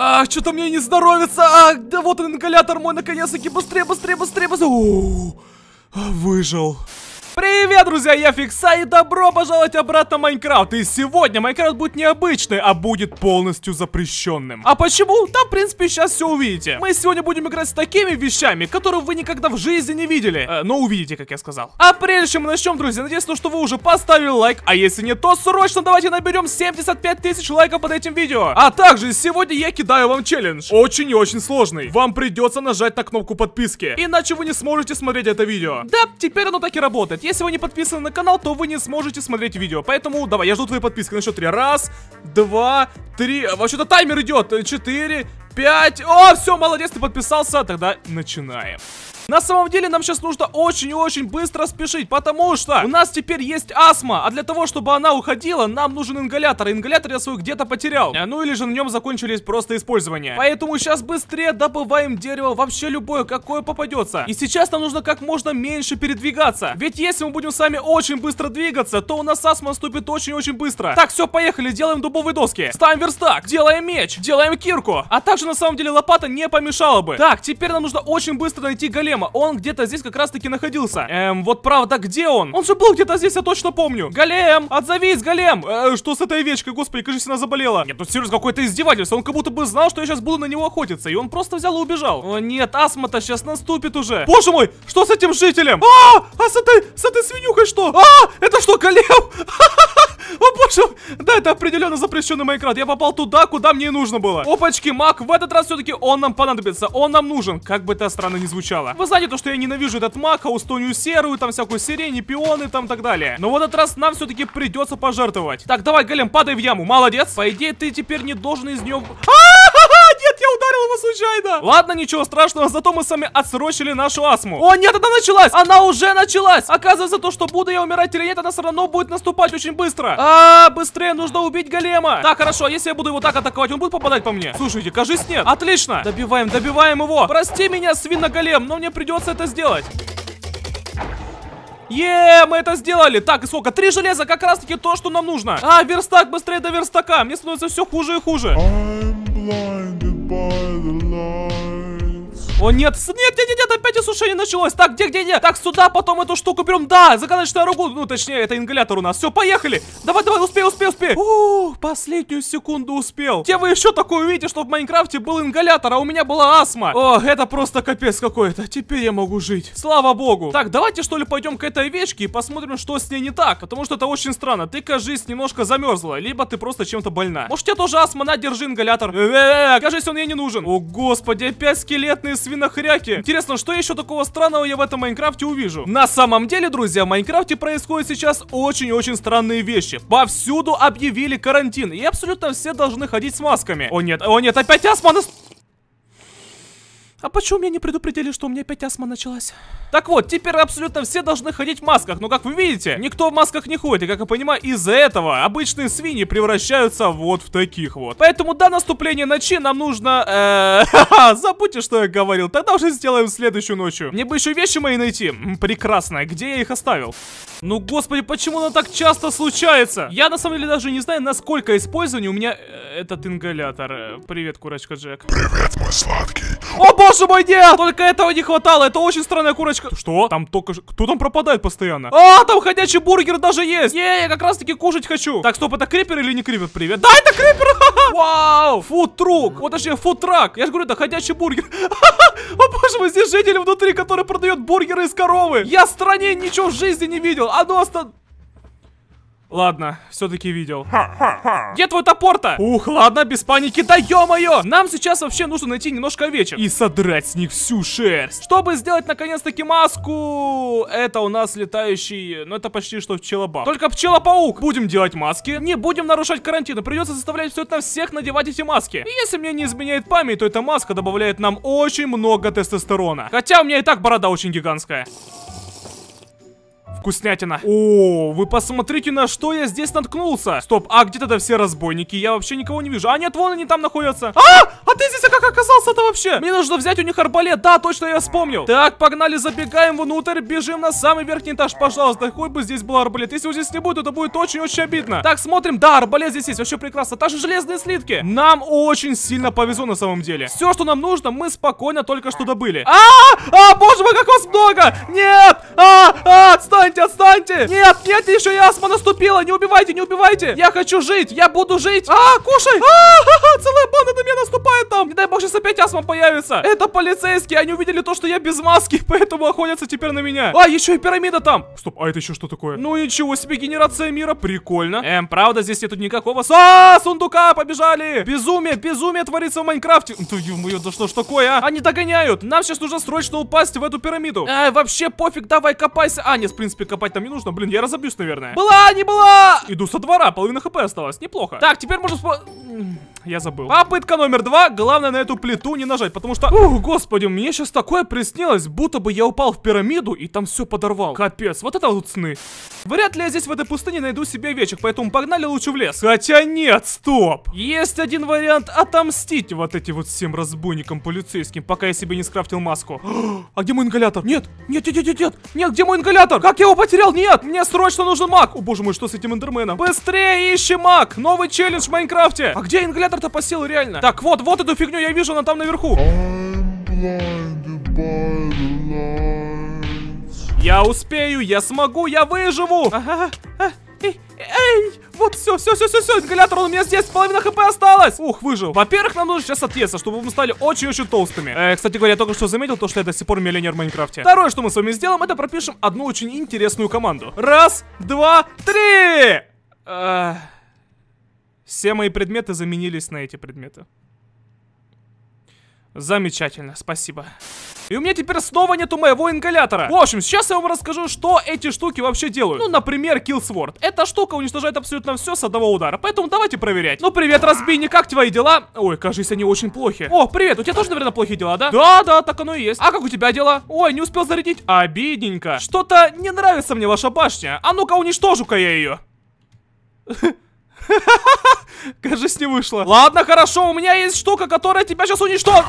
А, что-то мне не здоровится. А, да вот он ингалятор мой, наконец-таки. Быстрее, быстрее, быстрее, быстрее. О, выжил. Привет, друзья, я Фикса и добро пожаловать обратно в Майнкрафт. И сегодня Майнкрафт будет необычный, а будет полностью запрещенным. А почему? Там, в принципе, сейчас все увидите. Мы сегодня будем играть с такими вещами, которые вы никогда в жизни не видели. Э, но увидите, как я сказал. А прежде чем мы начнем, друзья, надеюсь, что вы уже поставили лайк. А если нет, то срочно давайте наберем 75 тысяч лайков под этим видео. А также сегодня я кидаю вам челлендж. Очень и очень сложный. Вам придется нажать на кнопку подписки, иначе вы не сможете смотреть это видео. Да, теперь оно так и работает. Если вы не подписаны на канал, то вы не сможете смотреть видео. Поэтому давай, я жду твоей подписки на счет три, Раз, два, три. Вообще-то таймер идет. Четыре, пять. О, все, молодец, ты подписался. Тогда начинаем. На самом деле нам сейчас нужно очень и очень быстро спешить, потому что у нас теперь есть астма, а для того, чтобы она уходила, нам нужен ингалятор. Ингалятор я свой где-то потерял. Ну или же на нем закончились просто использования. Поэтому сейчас быстрее добываем дерево, вообще любое, какое попадется. И сейчас нам нужно как можно меньше передвигаться. Ведь если мы будем сами очень быстро двигаться, то у нас астма ступит очень-очень быстро. Так, все, поехали, делаем дубовые доски. Ставим верстак, делаем меч, делаем кирку. А также на самом деле лопата не помешала бы. Так, теперь нам нужно очень быстро найти голем Сэма. Он где-то здесь как раз-таки находился. Эм, вот правда, где он? Он же был где-то здесь, я точно помню. Голем, отзовись, Голем! Э, что с этой овечкой? Господи, кажется, она заболела. Нет, тут серьезно, какой то издевательство. Он как будто бы знал, что я сейчас буду на него охотиться. И он просто взял и убежал. О нет, астма-то сейчас наступит уже. Боже мой, что с этим жителем? А, а с этой, с этой свинюхой что? А, это что, Голем? О боже, да, это определенно запрещенный Майнкрафт. Я попал туда, куда мне и нужно было. Опачки, маг, в этот раз все-таки он нам понадобится. Он нам нужен, как бы это странно не звучало. Вы знаете, то, что я ненавижу этот Макхаус, тоню серую, там всякую сирени, пионы, там так далее. Но в этот раз нам все-таки придется пожертвовать. Так, давай, Галем, падай в яму, молодец. По идее, ты теперь не должен из нее... А! я ударил его случайно. Ладно, ничего страшного, зато мы сами отсрочили нашу астму. О, нет, она началась! Она уже началась! Оказывается, то, что буду я умирать или нет, она все равно будет наступать очень быстро. А, быстрее нужно убить голема. Так, хорошо, а если я буду его так атаковать, он будет попадать по мне? Слушайте, кажись, нет. Отлично. Добиваем, добиваем его. Прости меня, свиноголем, но мне придется это сделать. Е, мы это сделали. Так, и сколько? Три железа, как раз таки то, что нам нужно. А, верстак, быстрее до верстака. Мне становится все хуже и хуже. I'm blind. О, нет, нет, нет, нет, опять осушение началось. Так, где, где, где? Так, сюда потом эту штуку берем. Да, загадочную руку. Ну, точнее, это ингалятор у нас. Все, поехали. Давай, давай, успей, успей, успей. О, последнюю секунду успел. Где вы еще такое увидите, что в Майнкрафте был ингалятор, а у меня была астма? О, это просто капец какой-то. Теперь я могу жить. Слава богу. Так, давайте, что ли, пойдем к этой вещке и посмотрим, что с ней не так. Потому что это очень странно. Ты, кажись, немножко замерзла, либо ты просто чем-то больна. Может, тебе тоже астма? На, держи ингалятор. Э -э -э, э кажется, он ей не нужен. О, господи, опять скелетные свинки свинохряки. Интересно, что еще такого странного я в этом Майнкрафте увижу? На самом деле, друзья, в Майнкрафте происходят сейчас очень-очень странные вещи. Повсюду объявили карантин, и абсолютно все должны ходить с масками. О нет, о нет, опять Асман... А почему меня не предупредили, что у меня опять астма началась? Так вот, теперь абсолютно все должны ходить в масках, но как вы видите, никто в масках не ходит, и как я понимаю, из-за этого обычные свиньи превращаются вот в таких вот. Поэтому до наступления ночи нам нужно... Э... Забудьте, что я говорил, тогда уже сделаем следующую ночью. Мне бы еще вещи мои найти. Прекрасно, где я их оставил? Ну, господи, почему оно так часто случается? Я на самом деле даже не знаю, насколько использование у меня... Э, этот ингалятор. Э, привет, курочка Джек. Привет, мой сладкий. О боже мой, нет! Только этого не хватало, это очень странная курочка. Что? Там только... Кто там пропадает постоянно? А, там ходячий бургер даже есть! Не, я как раз таки кушать хочу. Так, стоп, это крипер или не крипер? Привет. Да, это крипер! Вау! Футрук! Вот точнее, трак Я же говорю, это ходячий бургер. О боже мой, здесь житель внутри, который продает бургеры из коровы. Я в стране ничего в жизни не видел. А ну остановись. Ладно, все-таки видел. Где твой топор-то? Ух, ладно, без паники, да ё-моё! Нам сейчас вообще нужно найти немножко овечек и содрать с них всю шерсть, чтобы сделать наконец-таки маску. Это у нас летающий, ну это почти что пчелобаб. Только пчелопаук. Будем делать маски, не будем нарушать карантин, придется заставлять все это на всех надевать эти маски. И если мне не изменяет память, то эта маска добавляет нам очень много тестостерона. Хотя у меня и так борода очень гигантская. Вкуснятина. О, вы посмотрите, на что я здесь наткнулся. Стоп, а где тогда все разбойники? Я вообще никого не вижу. А нет, вон они там находятся. А, а ты здесь как оказался-то вообще? Мне нужно взять у них арбалет. Да, точно я вспомнил. Так, погнали, забегаем внутрь, бежим на самый верхний этаж, пожалуйста. Какой бы здесь был арбалет. Если его здесь не будет, это будет очень-очень обидно. Так, смотрим. Да, арбалет здесь есть. Вообще прекрасно. Даже железные слитки. Нам очень сильно повезло на самом деле. Все, что нам нужно, мы спокойно только что добыли. А, а, боже мой, как вас много! Нет! А, а, отстой! Убивайте! Нет, нет, еще ясма наступила! Не убивайте, не убивайте! Я хочу жить! Я буду жить! А, кушай! А, ха -ха, целая банда на меня наступает там! Не дай бог, сейчас опять ясма появится! Это полицейские! Они увидели то, что я без маски, поэтому охотятся теперь на меня! А, еще и пирамида там! Стоп, а это еще что такое? Ну ничего себе, генерация мира! Прикольно! Эм, правда, здесь нету никакого... А, сундука! Побежали! Безумие, безумие творится в Майнкрафте! Твою мою, да что ж такое, а? Они догоняют! Нам сейчас нужно срочно упасть в эту пирамиду! Эй, вообще пофиг, давай копайся! А, нет, в принципе, копать там не нужно страшно. Блин, я разобьюсь, наверное. Была, не была! Иду со двора, половина хп осталось. Неплохо. Так, теперь можно я забыл. Попытка а номер два. Главное на эту плиту не нажать, потому что... Ух, господи, мне сейчас такое приснилось, будто бы я упал в пирамиду и там все подорвал. Капец, вот это вот сны. Вряд ли я здесь в этой пустыне найду себе вечек, поэтому погнали лучше в лес. Хотя нет, стоп. Есть один вариант отомстить вот этим вот всем разбойникам полицейским, пока я себе не скрафтил маску. А где мой ингалятор? Нет, нет, нет, нет, нет, нет, где мой ингалятор? Как я его потерял? Нет, мне срочно нужен маг. О боже мой, что с этим эндерменом? Быстрее ищи маг, новый челлендж в Майнкрафте. А где ингалятор? Ламберта посел реально. Так, вот, вот эту фигню я вижу, она там наверху. Я успею, я смогу, я выживу. эй, вот все, все, все, все, все, ингалятор, он у меня здесь, половина хп осталось. Ух, выжил. Во-первых, нам нужно сейчас отъесться, чтобы мы стали очень-очень толстыми. Э, кстати говоря, я только что заметил то, что я до сих пор миллионер в Майнкрафте. Второе, что мы с вами сделаем, это пропишем одну очень интересную команду. Раз, два, три! Эх... Все мои предметы заменились на эти предметы. Замечательно, спасибо. И у меня теперь снова нету моего ингалятора. В общем, сейчас я вам расскажу, что эти штуки вообще делают. Ну, например, Killsword. Эта штука уничтожает абсолютно все с одного удара, поэтому давайте проверять. Ну, привет, разбийник, как твои дела? Ой, кажется, они очень плохи. О, привет, у тебя тоже, наверное, плохие дела, да? Да, да, так оно и есть. А как у тебя дела? Ой, не успел зарядить? Обидненько. Что-то не нравится мне ваша башня. А ну-ка, уничтожу-ка я ее. Кажись, не вышло. Ладно, хорошо, у меня есть штука, которая тебя сейчас уничтожит.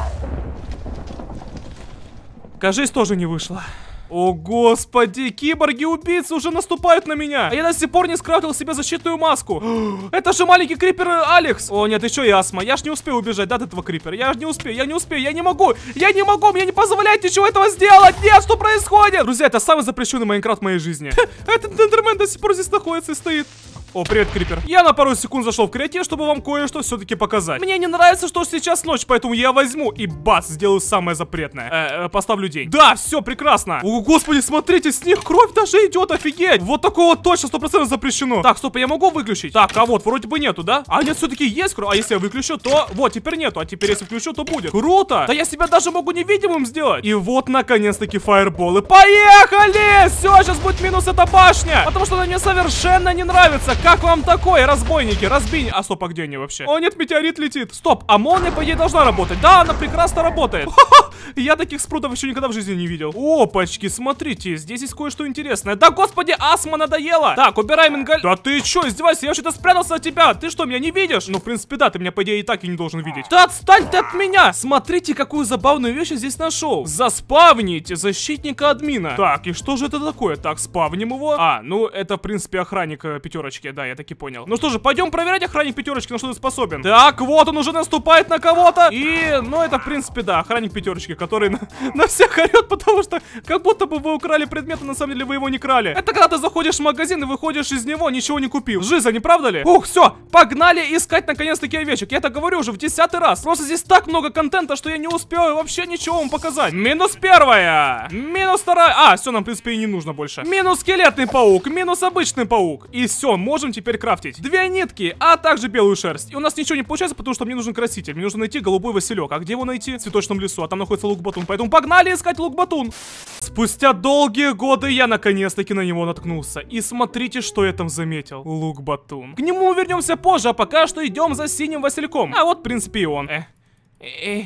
Кажись, тоже не вышло. О, господи, киборги-убийцы уже наступают на меня. А я до сих пор не скрафтил себе защитную маску. Это же маленький крипер э, Алекс. О, нет, еще и астма. Я ж не успею убежать да, от этого крипера. Я же не успею, я не успею, я не могу. Я не могу, мне не позволяет ничего этого сделать. Нет, что происходит? Друзья, это самый запрещенный Майнкрафт в моей жизни. Этот тендермен до сих пор здесь находится и стоит. О, привет, Крипер. Я на пару секунд зашел в креатив, чтобы вам кое-что все-таки показать. Мне не нравится, что сейчас ночь, поэтому я возьму и бац, сделаю самое запретное. Э, э, поставлю день. Да, все, прекрасно. О, господи, смотрите, с них кровь даже идет, офигеть. Вот такого точно 100% запрещено. Так, стоп, я могу выключить? Так, а вот, вроде бы нету, да? А нет, все-таки есть кровь. А если я выключу, то... Вот, теперь нету. А теперь если включу, то будет. Круто. Да я себя даже могу невидимым сделать. И вот, наконец-таки, фаерболы. Поехали! Все, сейчас будет минус эта башня. Потому что она мне совершенно не нравится как вам такое, разбойники? Разбинь. А стоп, а где они вообще? О, нет, метеорит летит. Стоп, а молния по ей должна работать. Да, она прекрасно работает. Я таких спрутов еще никогда в жизни не видел. Опачки, смотрите, здесь есть кое-что интересное. Да, господи, астма надоела. Так, убирай мингаль. Да ты что, издевайся, я вообще-то спрятался от тебя. Ты что, меня не видишь? Ну, в принципе, да, ты меня, по идее, и так и не должен видеть. Да отстань ты от меня! Смотрите, какую забавную вещь я здесь нашел. Заспавните защитника админа. Так, и что же это такое? Так, спавним его. А, ну, это, в принципе, охранник э, пятерочки пятерочки, да, я таки понял. Ну что же, пойдем проверять охранник пятерочки, на что ты способен. Так, вот он уже наступает на кого-то. И, ну это, в принципе, да, охранник пятерочки, который на, на всех орет, потому что как будто бы вы украли предмет, а на самом деле вы его не крали. Это когда ты заходишь в магазин и выходишь из него, ничего не купив. Жиза, не правда ли? Ух, все, погнали искать наконец-таки овечек. Я это говорю уже в десятый раз. Просто здесь так много контента, что я не успеваю вообще ничего вам показать. Минус первая. Минус вторая. А, все, нам, в принципе, и не нужно больше. Минус скелетный паук, минус обычный паук. И все, можно можем теперь крафтить две нитки, а также белую шерсть. И у нас ничего не получается, потому что мне нужен краситель. Мне нужно найти голубой василек. А где его найти? В цветочном лесу, а там находится лук-батун. Поэтому погнали искать лук-батун. Спустя долгие годы я наконец-таки на него наткнулся. И смотрите, что я там заметил. Лук-батун. К нему вернемся позже, а пока что идем за синим васильком. А вот, в принципе, и он. Э, э, э.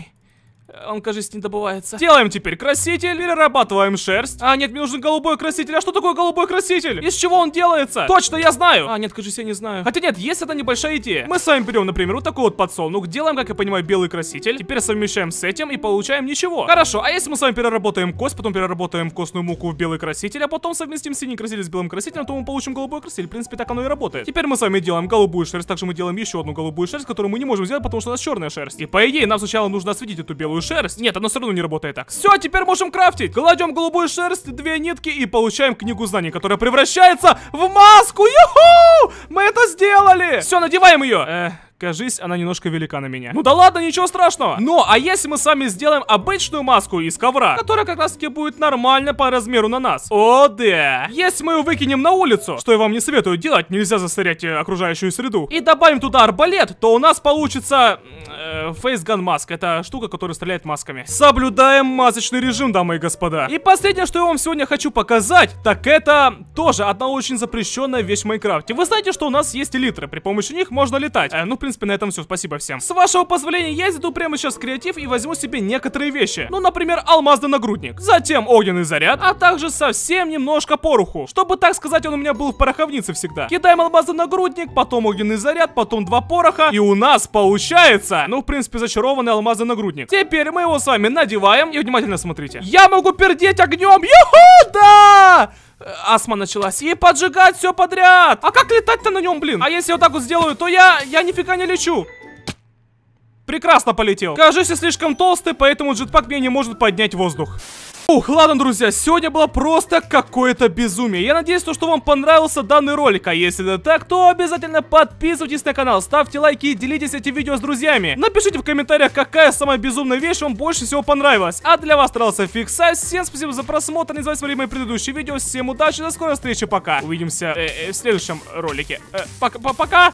Он, кажется, не добывается. Делаем теперь краситель, перерабатываем шерсть. А, нет, мне нужен голубой краситель. А что такое голубой краситель? Из чего он делается? Точно, я знаю. А, нет, кажется, я не знаю. Хотя нет, есть одна небольшая идея. Мы с вами берем, например, вот такой вот подсолнух, делаем, как я понимаю, белый краситель. Теперь совмещаем с этим и получаем ничего. Хорошо, а если мы с вами переработаем кость, потом переработаем костную муку в белый краситель, а потом совместим синий краситель с белым красителем, то мы получим голубой краситель. В принципе, так оно и работает. Теперь мы с вами делаем голубую шерсть, также мы делаем еще одну голубую шерсть, которую мы не можем сделать, потому что у нас черная шерсть. И по идее, нам сначала нужно осветить эту белую белую шерсть. Нет, оно все равно не работает так. Все, теперь можем крафтить. Кладем голубую шерсть, две нитки и получаем книгу знаний, которая превращается в маску. Юху! Мы это сделали! Все, надеваем ее. Э, Кажись, она немножко велика на меня. Ну да ладно, ничего страшного. Но, ну, а если мы с вами сделаем обычную маску из ковра, которая как раз таки будет нормально по размеру на нас? О, да. Если мы ее выкинем на улицу, что я вам не советую делать, нельзя засорять э, окружающую среду, и добавим туда арбалет, то у нас получится... Э, фейсган маска, Это штука, которая стреляет масками. Соблюдаем масочный режим, дамы и господа. И последнее, что я вам сегодня хочу показать, так это тоже одна очень запрещенная вещь в Майнкрафте. Вы знаете, что у нас есть элитры, при помощи них можно летать. Э, ну, в принципе, на этом все, спасибо всем. С вашего позволения, я зайду прямо сейчас в креатив и возьму себе некоторые вещи. Ну, например, алмазный нагрудник, затем огненный заряд, а также совсем немножко пороху. Чтобы, так сказать, он у меня был в пороховнице всегда. Кидаем алмазный нагрудник, потом огненный заряд, потом два пороха, и у нас получается, ну, в принципе, зачарованный алмазный нагрудник. Теперь мы его с вами надеваем, и внимательно смотрите. Я могу пердеть огнем, юху, да! Э, астма началась. И поджигать все подряд. А как летать-то на нем, блин? А если я вот так вот сделаю, то я, я нифига не лечу. Прекрасно полетел. Кажись я слишком толстый, поэтому джетпак меня не может поднять воздух. Ух, ладно, друзья, сегодня было просто какое-то безумие. Я надеюсь, то, что вам понравился данный ролик, а если это так, то обязательно подписывайтесь на канал, ставьте лайки и делитесь этим видео с друзьями. Напишите в комментариях, какая самая безумная вещь вам больше всего понравилась. А для вас старался Фиксай, всем спасибо за просмотр, не забывайте смотреть мои предыдущие видео, всем удачи, до скорой встречи, пока. Увидимся э -э, в следующем ролике. Э, пока. пока.